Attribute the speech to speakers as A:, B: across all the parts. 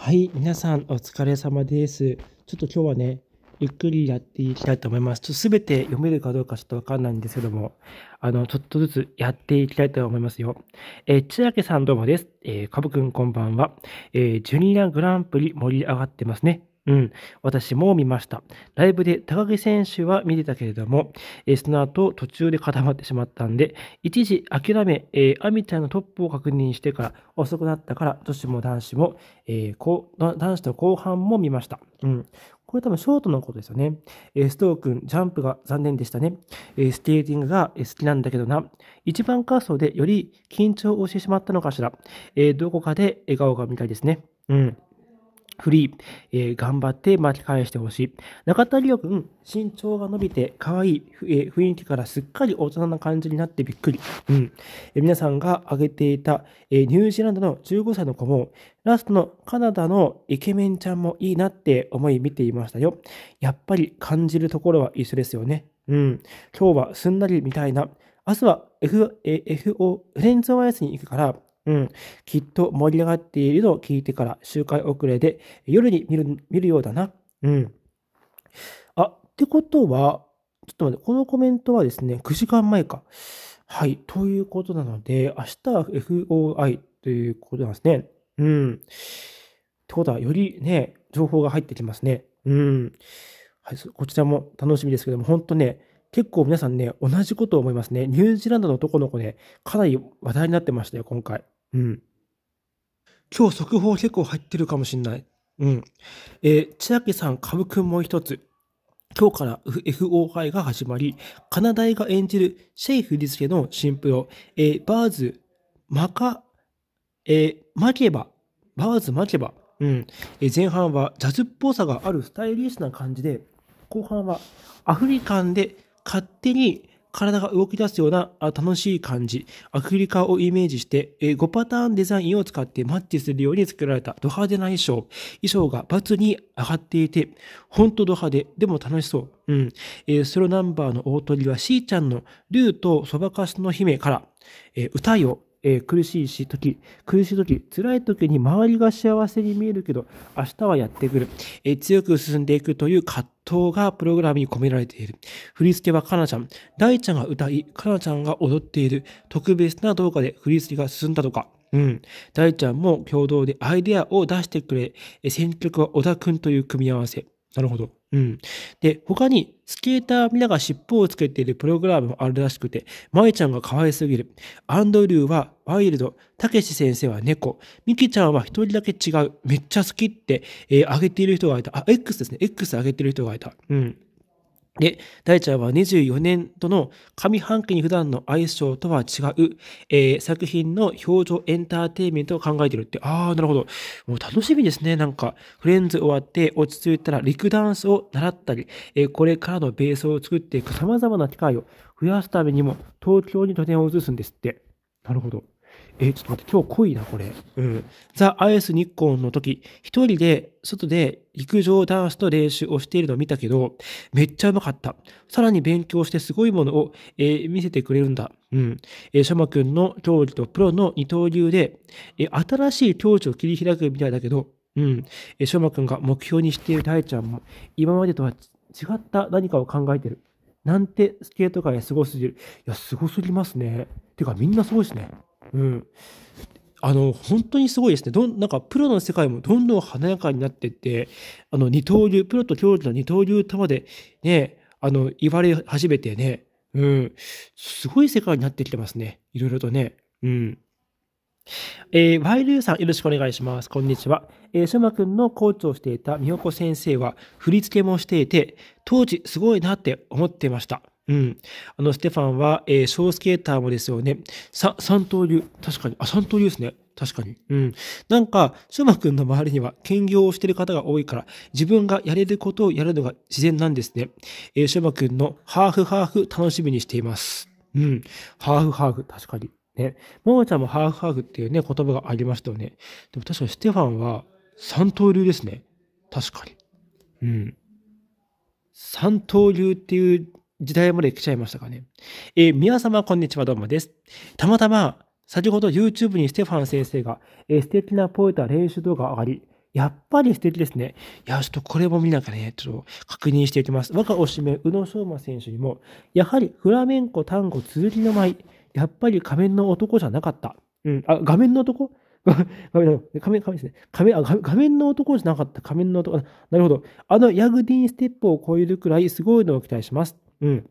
A: はい、皆さんお疲れ様です。ちょっと今日はね、ゆっくりやっていきたいと思います。ちょっとすべて読めるかどうかちょっとわかんないんですけども、あの、ちょっとずつやっていきたいと思いますよ。えー、千秋さんどうもです。えー、かぶくんこんばんは。えー、ジュニアグランプリ盛り上がってますね。うん、私も見ました。ライブで高木選手は見てたけれども、えー、その後途中で固まってしまったんで、一時諦め、えー、アミちゃんのトップを確認してから遅くなったから、女子も男子も、えー、男子と後半も見ました。うん、これ多分ショートのことですよね。えー、ストー君、ジャンプが残念でしたね。えー、スケーティングが好きなんだけどな。一番滑走でより緊張をしてしまったのかしら。えー、どこかで笑顔が見たいですね。うん。フリー、えー、頑張って巻き返してほしい。中田理央君、身長が伸びて可愛い、えー、雰囲気からすっかり大人な感じになってびっくり。うん。えー、皆さんが挙げていた、えニュージーランドの15歳の子も、ラストのカナダのイケメンちゃんもいいなって思い見ていましたよ。やっぱり感じるところは一緒ですよね。うん。今日はすんなりみたいな。明日は F、え FO、フレンズ OS に行くから、うん。きっと盛り上がっているのを聞いてから周回遅れで夜に見る、見るようだな。うん。あ、ってことは、ちょっと待って、このコメントはですね、9時間前か。はい。ということなので、明日は FOI ということなんですね。うん。ってことは、よりね、情報が入ってきますね。うん。はい。こちらも楽しみですけども、本当ね、結構皆さんね、同じことを思いますね。ニュージーランドの男の子ね、かなり話題になってましたよ、今回。うん。今日速報結構入ってるかもしんない。うん。えー、千秋さん、株くんもう一つ。今日から FOI が始まり、カナダイが演じるシェイフリスケの新プロ、えー、バーズ、マカ、えー、マケバ、バーズマケバ。うん。えー、前半はジャズっぽさがあるスタイリッシュな感じで、後半はアフリカンで勝手に体が動き出すような楽しい感じ、アフリカをイメージして、5パターンデザインを使ってマッチするように作られたド派手な衣装。衣装がバツに上がっていて、ほんとド派手、でも楽しそう。うん。えー、ソロナンバーの大鳥はしーちゃんのルーとそばかすの姫から、えー、歌よえー、苦しいし時、苦しい時、辛い時に周りが幸せに見えるけど、明日はやってくる。えー、強く進んでいくという葛藤がプログラムに込められている。振り付けはかなちゃん。大ちゃんが歌い、かなちゃんが踊っている。特別な動画で振り付けが進んだとか。うん。大ちゃんも共同でアイデアを出してくれ。選曲は小田くんという組み合わせ。なるほど。うん。で、他に、スケーター皆が尻尾をつけているプログラムもあるらしくて、舞ちゃんが可愛すぎる。アンドリューはワイルド。たけし先生は猫。ミキちゃんは一人だけ違う。めっちゃ好きって、えー、あげている人がいた。あ、X ですね。X あげている人がいた。うん。で、大ちゃんは24年との上半期に普段の相性とは違う、えー、作品の表情エンターテイメントを考えてるって、ああ、なるほど。もう楽しみですね。なんか、フレンズ終わって落ち着いたらリクダンスを習ったり、えー、これからのベースを作っていく様々な機会を増やすためにも東京に拠点を移すんですって。なるほど。えちょっと待って、今日濃いな、これ。うん。ザ・アイス日光の時、一人で外で陸上ダンスと練習をしているのを見たけど、めっちゃうまかった。さらに勉強してすごいものを、えー、見せてくれるんだ。うん。えー、シャマ君の競技とプロの二刀流で、えー、新しい境地を切り開くみたいだけど、うん。えー、シャマ君が目標にしている大ちゃんも、今までとは違った何かを考えてる。なんてスケート界すごすぎる。いや、すごすぎますね。てかみんなすごいですね。うん、あの本当にすごいですねどん、なんかプロの世界もどんどん華やかになってってあの二刀流プロと競技の二刀流とまで、ね、あの言われ始めてね、うん、すごい世界になってきてますねいろいろとね。うんえー、ワイルーさん、よろしくお願いします。こんにちは。えー、しょまくんのコーチをしていた美穂子先生は、振り付けもしていて、当時すごいなって思ってました。うん。あの、ステファンは、えー、ショースケーターもですよね。さ、三刀流。確かに。あ、三刀流ですね。確かに。うん。なんか、シュマ君の周りには兼業をしてる方が多いから、自分がやれることをやるのが自然なんですね。えー、シュマ君のハーフハーフ楽しみにしています。うん。ハーフハーフ、確かに。ね。ももちゃんもハーフハーフっていうね、言葉がありましたよね。でも確かにステファンは三刀流ですね。確かに。うん。三刀流っていう時代まで来ちゃいましたかね。えー、皆様、こんにちは、どうもです。たまたま、先ほど YouTube にステファン先生が、えー、素敵なポエタ練習動画上がり、やっぱり素敵ですね。いや、ちょっとこれも見ながらね、ちょっと確認していきます。我がおしめ、宇野昌磨選手にも、やはりフラメンコ、単語、続きの舞、やっぱり仮面の男じゃなかった。うん、あ、画面の男画 面、画面、画面ですね。画面、あ、画面の男じゃなかった。仮面の男。なるほど。あのヤグディンステップを超えるくらいすごいのを期待します。うん。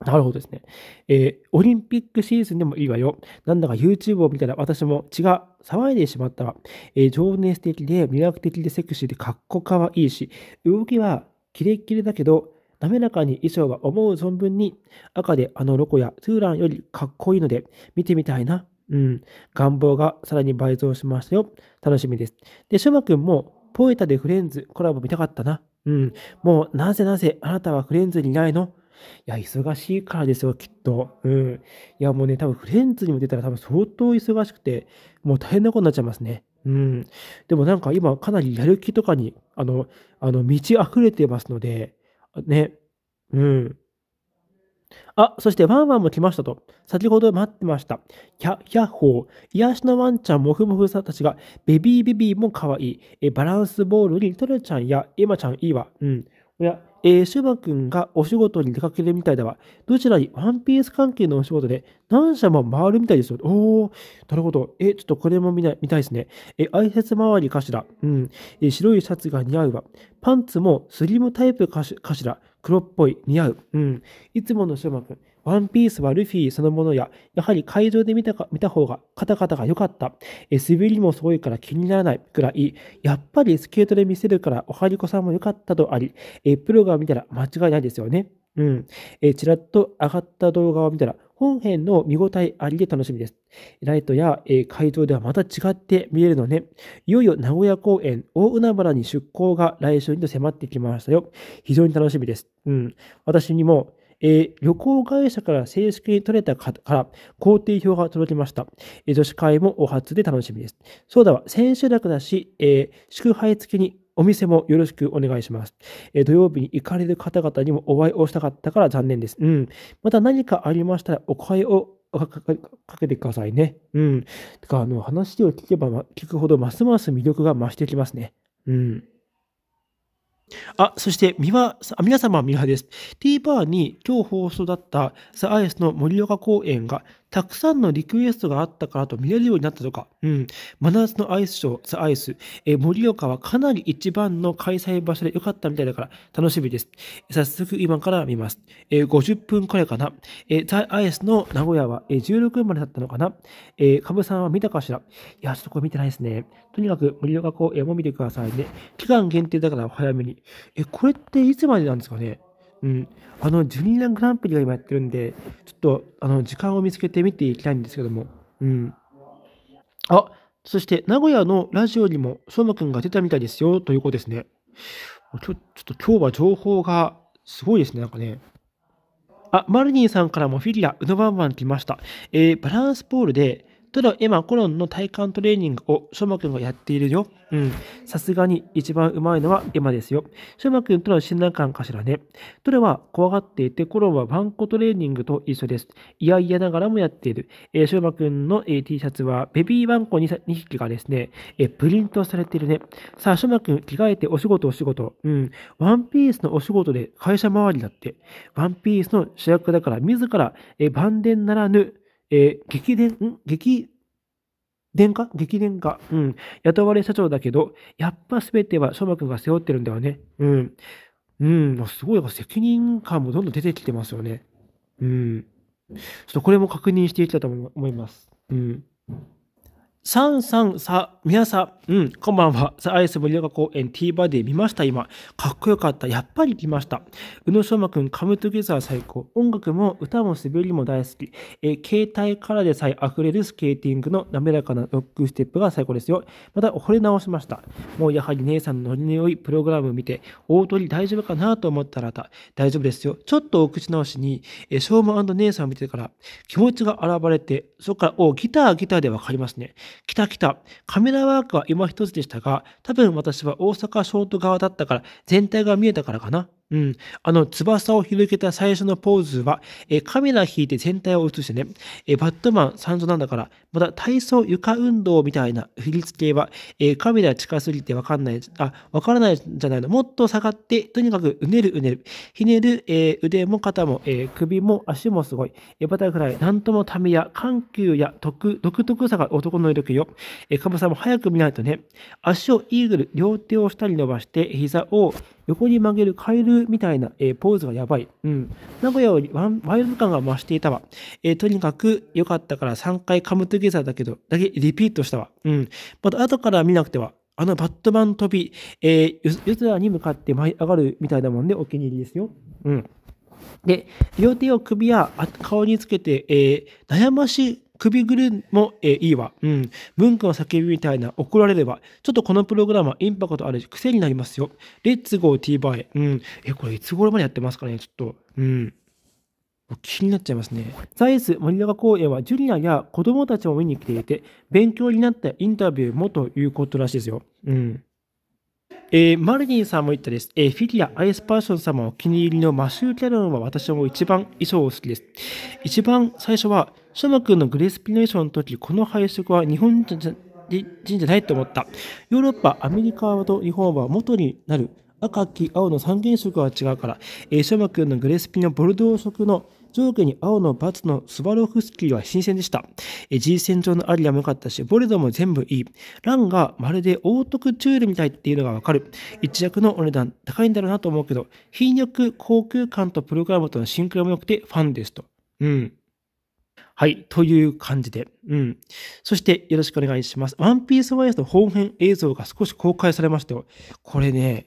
A: なるほどですね。えー、オリンピックシーズンでもいいわよ。なんだか YouTube を見たら私も血が騒いでしまったわ。えー、情熱的で魅力的でセクシーでかっこかわいいし、動きはキレッキレだけど、滑らかに衣装が思う存分に、赤であのロコやツーランよりかっこいいので、見てみたいな。うん。願望がさらに倍増しましたよ。楽しみです。で、シュマ君も、ポエタでフレンズコラボ見たかったな。うん。もう、なぜなぜあなたはフレンズにいないのいや、忙しいからですよ、きっと。うん。いや、もうね、多分フレンズにも出たら多分相当忙しくて、もう大変なことになっちゃいますね。うん。でもなんか今、かなりやる気とかに、あの、あの、満ち溢れてますので、ね。うん。あ、そしてワンワンも来ましたと。先ほど待ってました。キャ、キャッホー。癒しのワンちゃんもふもふさたちが、ベビーベビーも可愛い。え、バランスボールにトルちゃんやエマちゃんいいわ。うん。おや、えー、シュバ君がお仕事に出かけるみたいだわ。どちらにワンピース関係のお仕事で何社も回るみたいですよ。おー、なるほど。えちょっとこれも見ない、見たいですね。え挨拶回りかしら。うん。え白いシャツが似合うわ。パンツもスリムタイプかしかしら。黒っぽい、似合う。うん。いつもの翔馬くん。ワンピースはルフィそのものや、やはり会場で見たか見た方がカタカタが良かった。え、滑りもすごいから気にならないくらい、やっぱりスケートで見せるからおはりこさんも良かったとあり、え、プロが見たら間違いないですよね。うん。えー、ちらっと上がった動画を見たら、本編の見応えありで楽しみです。ライトや、えー、会場ではまた違って見えるのね。いよいよ名古屋公演、大海原に出港が来週にと迫ってきましたよ。非常に楽しみです。うん。私にも、えー、旅行会社から正式に取れたかから工程表が届きました。えー、女子会もお初で楽しみです。そうだわ、千秋楽だし、えー、祝杯付きにお店もよろしくお願いします。えー、土曜日に行かれる方々にもお会いをしたかったから残念です。うん。また何かありましたらお声をかけてくださいね。うん。てか、あの、話を聞けば、聞くほど、ますます魅力が増してきますね。うん。あ、そして、みわ、皆様、みわです。t バーに今日放送だったザ・アイスの盛岡公演がたくさんのリクエストがあったからと見れるようになったとか、うん、真夏のアイスショー、ザ・アイス、え盛岡はかなり一番の開催場所で良かったみたいだから楽しみです。早速今から見ます。え50分くらいかな。えザ・アイスの名古屋は、え16分までだったのかな。えかぶさんは見たかしらいや、ちょっとこれ見てないですね。とにかく盛岡公演も見てくださいね。期間限定だから早めに。え、これっていつまでなんですかねうん、あの、ジュニアグランプリが今やってるんで、ちょっと、あの、時間を見つけて見ていきたいんですけども、うん。あ、そして、名古屋のラジオにも、しょうくんが出たみたいですよ、ということですね。ちょ、ちょっと今日は情報がすごいですね、なんかね。あ、マルニーさんからもフィギュア、ウノバンバン来ました。えー、バランスボールで、ただ、今、コロンの体幹トレーニングを、しょまくんがやっているよ。うん。さすがに一番うまいのはエマですよ。しょまくんとの信頼感かしらね。トれは怖がっていて、コロンはワンコトレーニングと一緒です。いやいやながらもやっている。えー、しょまくんの、えー、T シャツは、ベビーワンコ 2, 2匹がですね、えー、プリントされているね。さあ、しょまくん、着替えてお仕事お仕事。うん。ワンピースのお仕事で会社周りだって。ワンピースの主役だから、自ら、えー、晩年ならぬ、えー、激伝、ん激伝か激伝か。うん。雇われ社長だけど、やっぱ全ては翔馬くんが背負ってるんだよね。うん。うん。すごい、責任感もどんどん出てきてますよね。うん。ちょっとこれも確認していきたいと思います。うん。さんさんさ、皆さん、うん、こんばんは。あ、アイス森岡公園 T バディ見ました今。かっこよかった。やっぱり来ました。宇野昌磨くん、カムトゥゲザー最高。音楽も歌も滑りも大好き。え携帯からでさえ溢れるスケーティングの滑らかなロックステップが最高ですよ。また、惚れ直しました。もうやはり姉さんのノリに良いプログラムを見て、大鳥大丈夫かなと思ったらた、大丈夫ですよ。ちょっとお口直しに、えー、ショーン姉さんを見てから、気持ちが現れて、そこから、おギター、ギターでわかりますね。来た来た。カメラワークは今一つでしたが、多分私は大阪ショート側だったから、全体が見えたからかな。うん。あの、翼を広げた最初のポーズは、えカメラ引いて全体を映してね、えバットマン参上なんだから、また体操床運動みたいな振り付けは、えカメラ近すぎてわかんない、あ、わからないじゃないの。もっと下がって、とにかくうねるうねる。ひねる、え腕も肩も、え首も足もすごい。えバタフライ、なんともためや、緩急や独特さが男の威力よ。えかぶさんも早く見ないとね。足をイーグル、両手を下に伸ばして、膝を、横に曲げるカエルみたいな、えー、ポーズがやばい。うん。名古屋よりワイルド感が増していたわ。えー、とにかく良かったから3回カムトゥゲザーだけど、だけリピートしたわ。うん。また後から見なくては。あのバットマン飛び、えー、夜空に向かって舞い上がるみたいなもんで、ね、お気に入りですよ。うん。で、両手を首や顔につけて、えー、悩ましい首ぐるも、えいいわ。うん。文化を叫びみたいな、怒られれば。ちょっとこのプログラムはインパクトあるし、癖になりますよ。レッツゴー t バイ。うん。え、これいつ頃までやってますかねちょっと。うん。気になっちゃいますね。ザイス森永公園はジュリアや子供たちも見に来ていて、勉強になったインタビューもということらしいですよ。うん。えー、マルニンさんも言ったです。えー、フィギュア、アイスパーション様お気に入りのマシュー・キャロンは私も一番衣装を好きです。一番最初は、ショマ君のグレスピの衣装の時、この配色は日本人じゃ人じゃないと思った。ヨーロッパ、アメリカと日本は元になる赤、黄、青の三原色は違うから、えー、ショマ君のグレスピのボルドー色の上下に青のバツのスバロフスキーは新鮮でした。G 戦場のアリアも良かったし、ボルドも全部いい。ランがまるでオートクチュールみたいっていうのがわかる。一役のお値段高いんだろうなと思うけど、品力、航空感とプログラムとのシンクロも良くてファンですと。うん。はい。という感じで。うん。そしてよろしくお願いします。ワンピースワイヤーの本編映像が少し公開されましたよ。これね、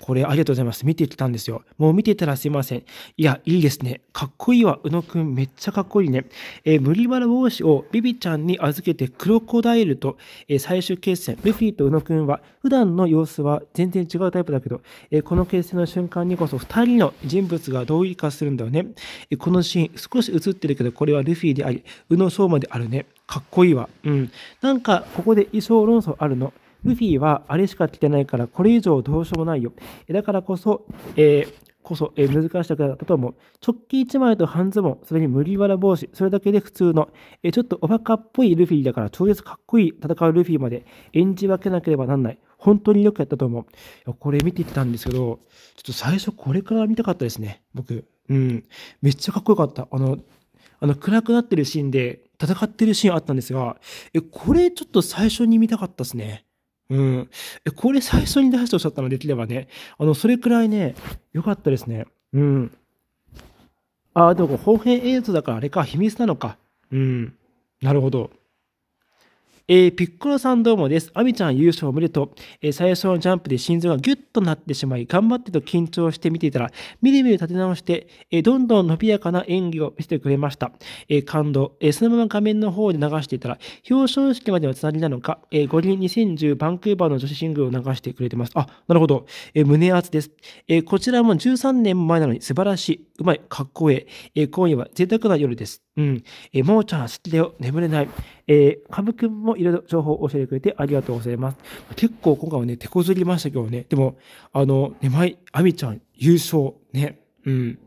A: これありがとうございます。見てきたんですよ。もう見てたらすいません。いや、いいですね。かっこいいわ。宇野くん、めっちゃかっこいいね。えー、麦わら帽子をビビちゃんに預けてクロコダイルと、えー、最終決戦。ルフィと宇野くんは、普段の様子は全然違うタイプだけど、えー、この決戦の瞬間にこそ二人の人物が同意化するんだよね。えー、このシーン、少し映ってるけど、これはルフィであり、宇野相馬であるね。かっこいいわ。うん。なんか、ここで衣装論争あるの。ルフィはあれしか着てないから、これ以上どうしようもないよ。だからこそ、えー、こそ、えー、難しかだったと思う。直帰1枚と半ズボン、それに麦わら帽子、それだけで普通の、えー、ちょっとおバカっぽいルフィだから超絶かっこいい戦うルフィまで演じ分けなければなんない。本当によくやったと思う。これ見てたんですけど、ちょっと最初これから見たかったですね、僕。うん。めっちゃかっこよかった。あの、あの暗くなってるシーンで戦ってるシーンあったんですが、え、これちょっと最初に見たかったですね。うん。え、これ最初に出しておっしゃったのできればね、あの、それくらいね、良かったですね。うん。ああ、でも、本編映像だからあれか、秘密なのか。うん。なるほど。えー、ピッコロさんどうもです。アミちゃん優勝おめでとう。えー、最初のジャンプで心臓がギュッとなってしまい、頑張ってと緊張して見ていたら、みるみる立て直して、えー、どんどん伸びやかな演技を見せてくれました。え感動、えそのまま画面の方で流していたら、表彰式までのつなぎなのか、え五輪2010バンクーバーの女子シングルを流してくれてます。あ、なるほど。え胸熱です。えこちらも13年前なのに素晴らしい。うまい。かっこええ。今夜は贅沢な夜です。うん。えもうちゃん好きだよ。眠れない。えー、株くんもいろいろ情報を教えてくれてありがとうございます。結構今回はね、手こずりましたけどね。でも、あの、ね、まい、あみちゃん、優勝。ね。うん。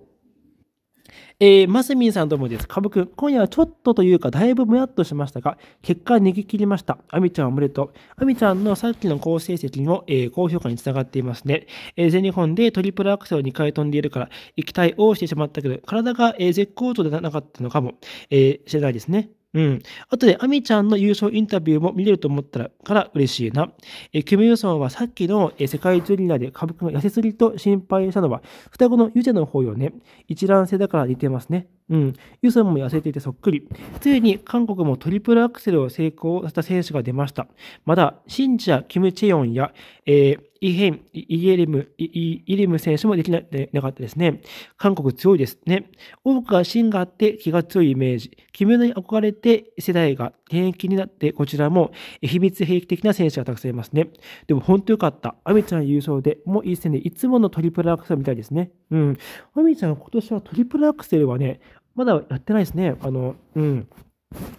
A: えー、マスミンさんどうもです。かぶくん、今夜はちょっとというか、だいぶもやっとしましたが、結果逃げ切りました。あみちゃんおめでとう。あみちゃんのさっきの好成績も、えー、高評価につながっていますね。えー、全日本でトリプルアクセルを2回飛んでいるから、液体をしてしまったけど、体が、えー、絶好調でなかったのかも、えー、しれないですね。うん。あとで、アミちゃんの優勝インタビューも見れると思ったら、から嬉しいな。え、キム・ユソンはさっきのえ世界ジュニアで歌舞伎の痩せすぎと心配したのは、双子のユジェの方よね。一覧性だから似てますね。うん。ユソンも痩せていてそっくり。ついに韓国もトリプルアクセルを成功させた選手が出ました。また、シンジャ、キム・チェヨンや、えー、イヘン、イエレム、イイリム選手もできななかったですね。韓国強いですね。多くが芯があって気が強いイメージ。キムに憧れて世代が現役になって、こちらも秘密兵器的な選手がたくさんいますね。でも本当よかった。アミちゃん優勝で、もういい戦で、いつものトリプルアクセルみたいですね。うん。アミちゃん今年はトリプルアクセルはね、まだやってないですね。あの、うん。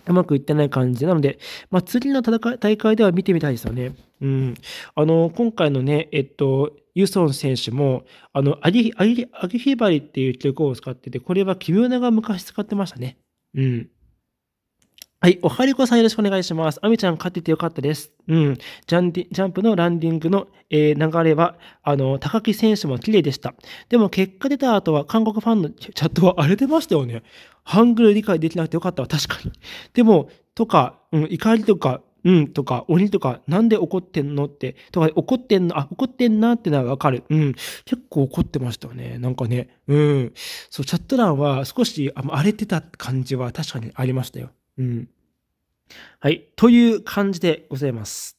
A: うまくいってない感じなので、まあ、次の戦い大会では見てみたいですよね。うん。あの、今回のね、えっと、ユソン選手も、あの、アギ、アギ、アギヒバリっていう記録を使ってて、これはキムヨナが昔使ってましたね。うん。はい。おはりこさんよろしくお願いします。あみちゃん勝っててよかったです。うん。ジャンジャンプのランディングの、えー、流れは、あの、高木選手も綺麗でした。でも結果出た後は韓国ファンの チャットは荒れてましたよね。ハングル理解できなくてよかったわ。確かに。でも、とか、うん、怒りとか、うん、とか、鬼とか、なんで怒ってんのって、とか、怒ってんの、あ、怒ってんなってのはわかる。うん。結構怒ってましたね。なんかね。うん。そう、チャット欄は少しあ荒れてた感じは確かにありましたよ。うん。はい。という感じでございます。